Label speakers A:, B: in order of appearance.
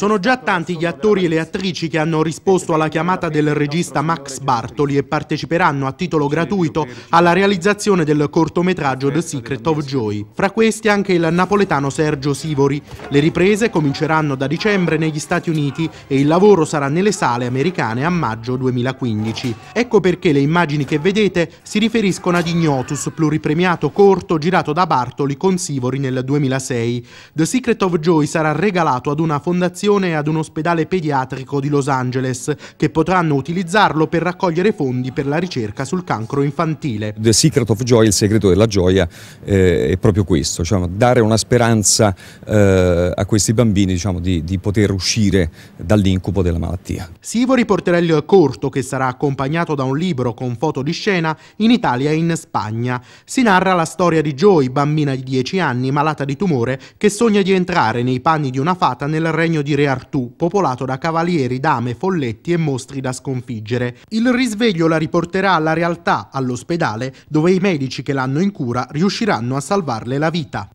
A: Sono già tanti gli attori e le attrici che hanno risposto alla chiamata del regista Max Bartoli e parteciperanno a titolo gratuito alla realizzazione del cortometraggio The Secret of Joy. Fra questi anche il napoletano Sergio Sivori. Le riprese cominceranno da dicembre negli Stati Uniti e il lavoro sarà nelle sale americane a maggio 2015. Ecco perché le immagini che vedete si riferiscono ad Ignotus, pluripremiato corto girato da Bartoli con Sivori nel 2006. The Secret of Joy sarà regalato ad una fondazione donazione ad un ospedale pediatrico di Los Angeles che potranno utilizzarlo per raccogliere fondi per la ricerca sul cancro infantile.
B: The Secret of Joy, il segreto della gioia, eh, è proprio questo, diciamo, dare una speranza eh, a questi bambini diciamo, di, di, poter uscire dall'incubo della malattia.
A: Sivo riporterà il corto che sarà accompagnato da un libro con foto di scena in Italia e in Spagna. Si narra la storia di Joy, bambina di 10 anni malata di tumore che sogna di entrare nei panni di una fata nel regno di Re Artù, popolato da cavalieri, dame, folletti e mostri da sconfiggere. Il risveglio la riporterà alla realtà, all'ospedale, dove i medici che l'hanno in cura riusciranno a salvarle la vita.